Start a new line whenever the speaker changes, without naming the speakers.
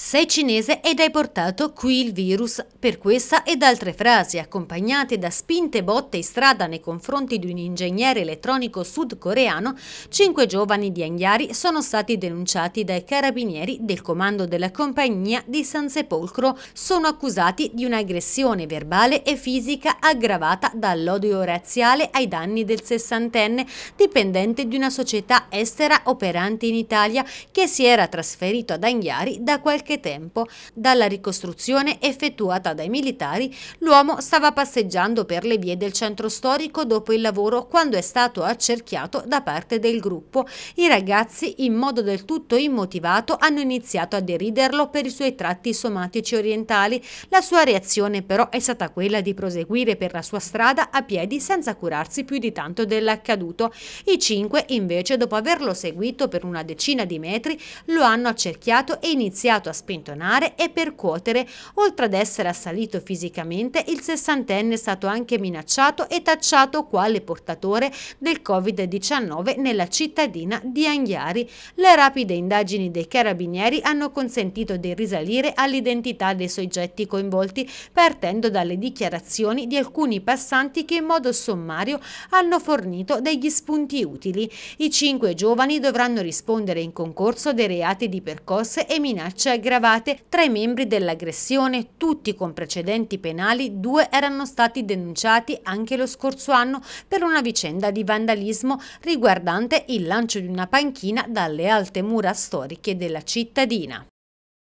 Sei cinese ed hai portato qui il virus. Per questa ed altre frasi, accompagnate da spinte botte in strada nei confronti di un ingegnere elettronico sudcoreano, cinque giovani di Anghiari sono stati denunciati dai carabinieri del comando della compagnia di San Sepolcro. Sono accusati di un'aggressione verbale e fisica aggravata dall'odio razziale ai danni del sessantenne, dipendente di una società estera operante in Italia, che si era trasferito ad Anghiari da qualche qualche tempo, dalla ricostruzione effettuata dai militari, l'uomo stava passeggiando per le vie del centro storico dopo il lavoro quando è stato accerchiato da parte del gruppo. I ragazzi, in modo del tutto immotivato, hanno iniziato a deriderlo per i suoi tratti somatici orientali. La sua reazione però è stata quella di proseguire per la sua strada a piedi senza curarsi più di tanto dell'accaduto. I cinque, invece, dopo averlo seguito per una decina di metri, lo hanno accerchiato e iniziato a spintonare e percuotere, oltre ad essere assalito fisicamente, il sessantenne è stato anche minacciato e tacciato quale portatore del Covid-19 nella cittadina di Anghiari. Le rapide indagini dei carabinieri hanno consentito di risalire all'identità dei soggetti coinvolti, partendo dalle dichiarazioni di alcuni passanti che in modo sommario hanno fornito degli spunti utili. I cinque giovani dovranno rispondere in concorso dei reati di percosse e minacce aggressive aggravate, tra i membri dell'aggressione, tutti con precedenti penali, due erano stati denunciati anche lo scorso anno per una vicenda di vandalismo riguardante il lancio di una panchina dalle alte mura storiche della cittadina.